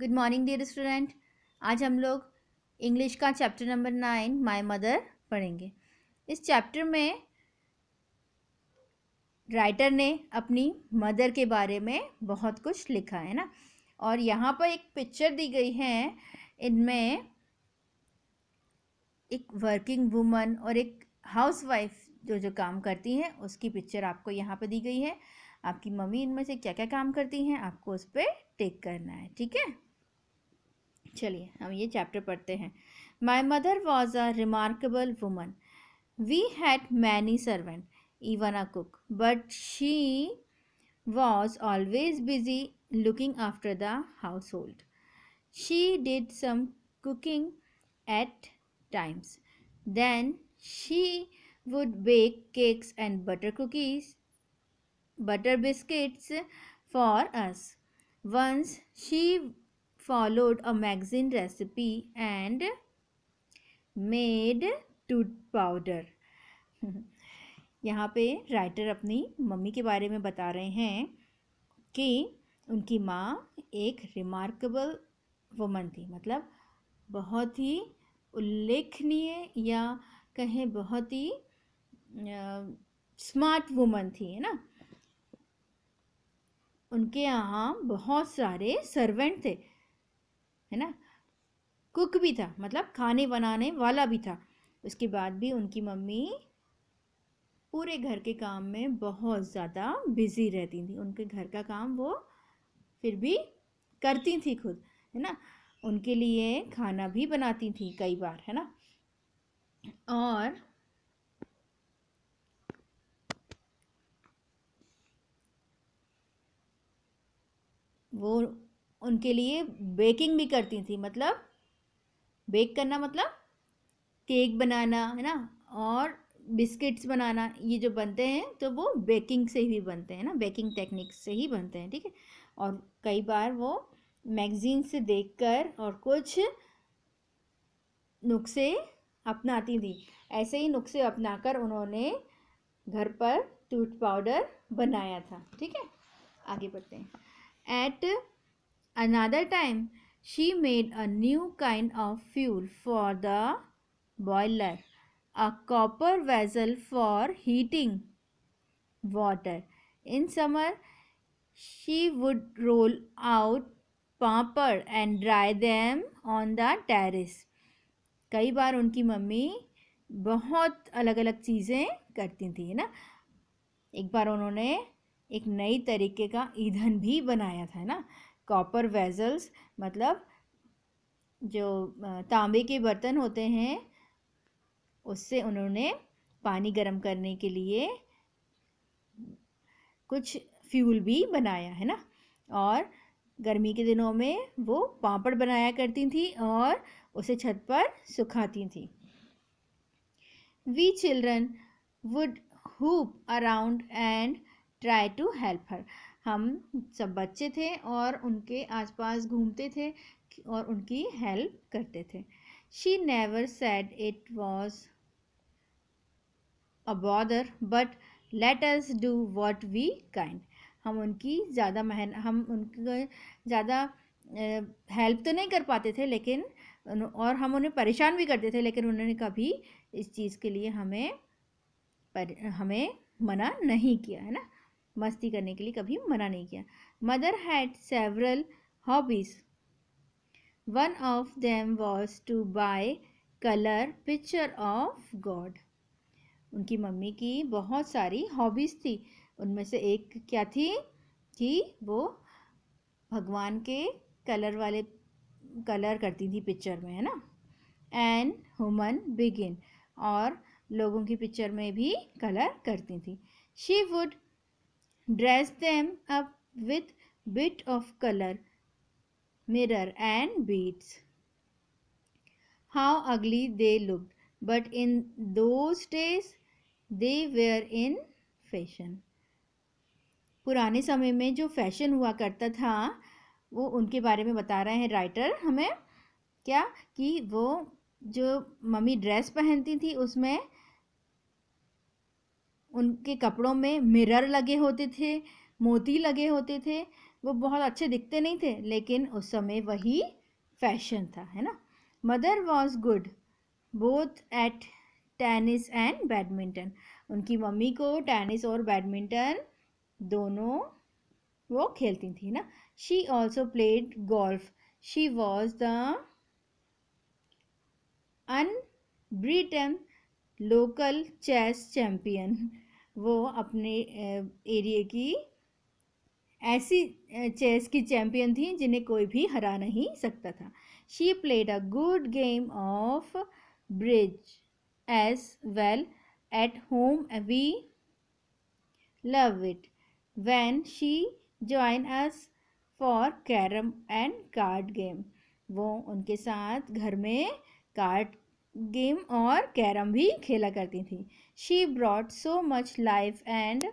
Good morning dear student आज हम लोग इंग्लिश का chapter number nine my mother पढ़ेंगे इस चैप्टर में राइटर ने अपनी मदर के बारे में बहुत कुछ लिखा है ना और यहाँ पर एक पिक्चर दी गई है इनमें एक वर्किंग वूमन और एक हाउसवाइफ जो जो काम करती हैं उसकी पिक्चर आपको यहाँ पर दी गई है आपकी मम्मी इनमें से क्या क्या काम करती हैं आपको उस पर टेक करना है ठीक है चलिए हम ये चैप्टर पढ़ते हैं my mother was a remarkable woman we had many servant even a cook but she was always busy looking after the household she did some cooking at times then she would bake cakes and butter cookies butter biscuits for us once she followed a magazine recipe and made tooth powder यहाँ पे writer अपनी mummy के बारे में बता रहे हैं कि उनकी माँ एक रिमार्केबल वमन थी मतलब बहुत ही उल्लेखनीय या कहें बहुत ही स्मार्ट वुमन थी है ना उनके यहाँ बहुत सारे सर्वेंट थे है ना कुक भी था मतलब खाने बनाने वाला भी था उसके बाद भी उनकी मम्मी पूरे घर के काम में बहुत ज़्यादा बिज़ी रहती थी उनके घर का काम वो फिर भी करती थी खुद है ना उनके लिए खाना भी बनाती थी कई बार है ना और वो उनके लिए बेकिंग भी करती थी मतलब बेक करना मतलब केक बनाना है ना और बिस्किट्स बनाना ये जो बनते हैं तो वो बेकिंग से ही बनते हैं ना बेकिंग टेक्निक से ही बनते हैं ठीक है और कई बार वो मैगज़ीन से देखकर और कुछ नुस्खे अपनाती थी ऐसे ही नुस्खे अपनाकर उन्होंने घर पर टूथ पाउडर बनाया था ठीक है आगे बढ़ते हैं at Another time, she made a new kind of fuel for the boiler, a copper vessel for heating water. In summer, she would roll out papad and dry them on the terrace कई बार उनकी mummy बहुत अलग अलग चीज़ें करती थी ना एक बार उन्होंने एक नई तरीके का ईंधन भी बनाया था ना कॉपर वेजल्स मतलब जो तांबे के बर्तन होते हैं उससे उन्होंने पानी गर्म करने के लिए कुछ फ्यूल भी बनाया है ना और गर्मी के दिनों में वो पापड़ बनाया करती थी और उसे छत पर सुखाती थी we children would hoop around and try to help her हम सब बच्चे थे और उनके आसपास घूमते थे और उनकी हेल्प करते थे she never said it was a bother but let us do what we kind हम उनकी ज़्यादा मेहनत हम उनके ज़्यादा हेल्प तो नहीं कर पाते थे लेकिन और हम उन्हें परेशान भी करते थे लेकिन उन्होंने कभी इस चीज़ के लिए हमें पर हमें मना नहीं किया है ना मस्ती करने के लिए कभी मना नहीं किया mother had several hobbies one of them was to buy colour picture of god उनकी मम्मी की बहुत सारी हॉबीज़ थी उनमें से एक क्या थी कि वो भगवान के कलर वाले कलर करती थी पिक्चर में है ना एंड हुमन बिगिन और लोगों की पिक्चर में भी कलर करती थी she would dress them up with bit of color mirror and beads how ugly they looked but in those days they were in fashion पुराने समय में जो फैशन हुआ करता था वो उनके बारे में बता रहे हैं राइटर हमें क्या कि वो जो मम्मी ड्रेस पहनती थी उसमें उनके कपड़ों में मिरर लगे होते थे मोती लगे होते थे वो बहुत अच्छे दिखते नहीं थे लेकिन उस समय वही फैशन था है ना mother was good both at tennis and badminton उनकी मम्मी को टेनिस और बैडमिंटन दोनों वो खेलती थी ना she also played golf she was the unbeaten local chess champion वो अपने एरिए की ऐसी चेस की चैंपियन थी जिन्हें कोई भी हरा नहीं सकता था she played a good game of bridge as well at home we love it when she join us for carrom and card game वो उनके साथ घर में कार्ड गेम और कैरम भी खेला करती थी she brought so much life and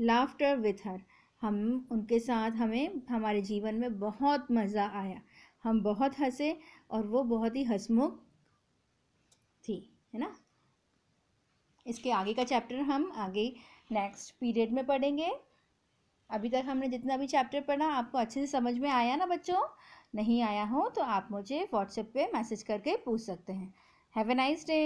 laughter with her हम उनके साथ हमें हमारे जीवन में बहुत मज़ा आया हम बहुत हंसे और वो बहुत ही हंसमुख थी है ना इसके आगे का चैप्टर हम आगे नेक्स्ट पीरियड में पढ़ेंगे अभी तक हमने जितना भी चैप्टर पढ़ा आपको अच्छे से समझ में आया ना बच्चों नहीं आया हो तो आप मुझे व्हाट्सएप पे मैसेज करके पूछ सकते हैं हैव ए नाइस डे